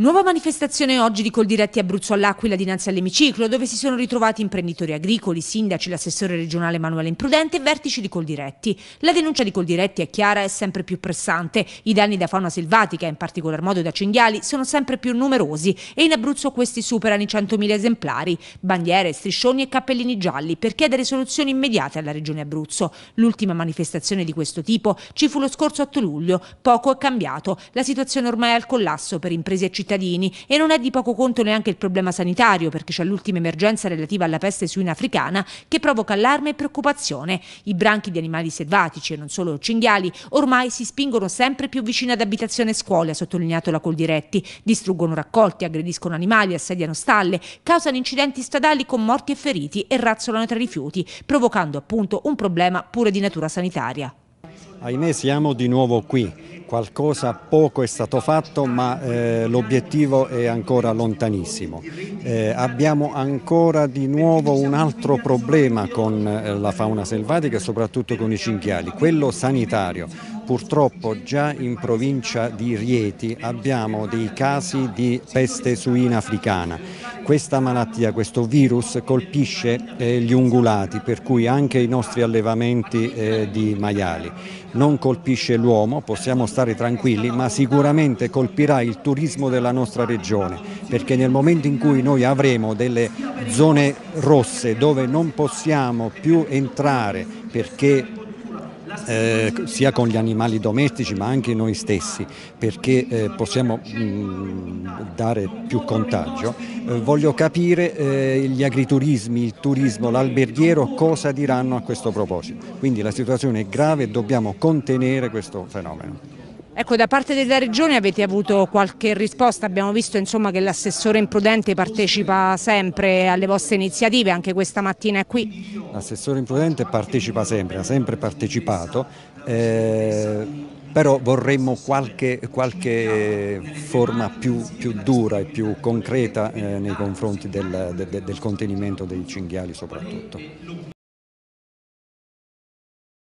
Nuova manifestazione oggi di Coldiretti Abruzzo all'Aquila dinanzi all'emiciclo, dove si sono ritrovati imprenditori agricoli, sindaci, l'assessore regionale Emanuele Imprudente e vertici di Coldiretti. La denuncia di Coldiretti è chiara e sempre più pressante. I danni da fauna selvatica, in particolar modo da cinghiali, sono sempre più numerosi e in Abruzzo questi superano i 100.000 esemplari. Bandiere, striscioni e cappellini gialli per chiedere soluzioni immediate alla regione Abruzzo. L'ultima manifestazione di questo tipo ci fu lo scorso 8 luglio. Poco è cambiato. La situazione ormai è al collasso per imprese e cittadini cittadini e non è di poco conto neanche il problema sanitario perché c'è l'ultima emergenza relativa alla peste suina africana che provoca allarme e preoccupazione. I branchi di animali selvatici e non solo cinghiali ormai si spingono sempre più vicino ad abitazioni e scuole, ha sottolineato la Coldiretti, distruggono raccolti, aggrediscono animali, assediano stalle, causano incidenti stradali con morti e feriti e razzolano tra i rifiuti, provocando appunto un problema pure di natura sanitaria. Ahimè siamo di nuovo qui qualcosa poco è stato fatto ma eh, l'obiettivo è ancora lontanissimo. Eh, abbiamo ancora di nuovo un altro problema con eh, la fauna selvatica e soprattutto con i cinghiali, quello sanitario purtroppo già in provincia di Rieti abbiamo dei casi di peste suina africana. Questa malattia, questo virus colpisce eh, gli ungulati, per cui anche i nostri allevamenti eh, di maiali. Non colpisce l'uomo, possiamo stare tranquilli, ma sicuramente colpirà il turismo della nostra regione, perché nel momento in cui noi avremo delle zone rosse dove non possiamo più entrare perché eh, sia con gli animali domestici ma anche noi stessi perché eh, possiamo mh, mm, dare più contagio. Eh, voglio capire eh, gli agriturismi, il turismo, l'alberghiero cosa diranno a questo proposito. Quindi la situazione è grave e dobbiamo contenere questo fenomeno. Ecco, da parte della Regione avete avuto qualche risposta, abbiamo visto insomma, che l'assessore Imprudente partecipa sempre alle vostre iniziative, anche questa mattina è qui. L'assessore Imprudente partecipa sempre, ha sempre partecipato, eh, però vorremmo qualche, qualche forma più, più, dura e più concreta eh, nei confronti del, del, del contenimento dei cinghiali soprattutto.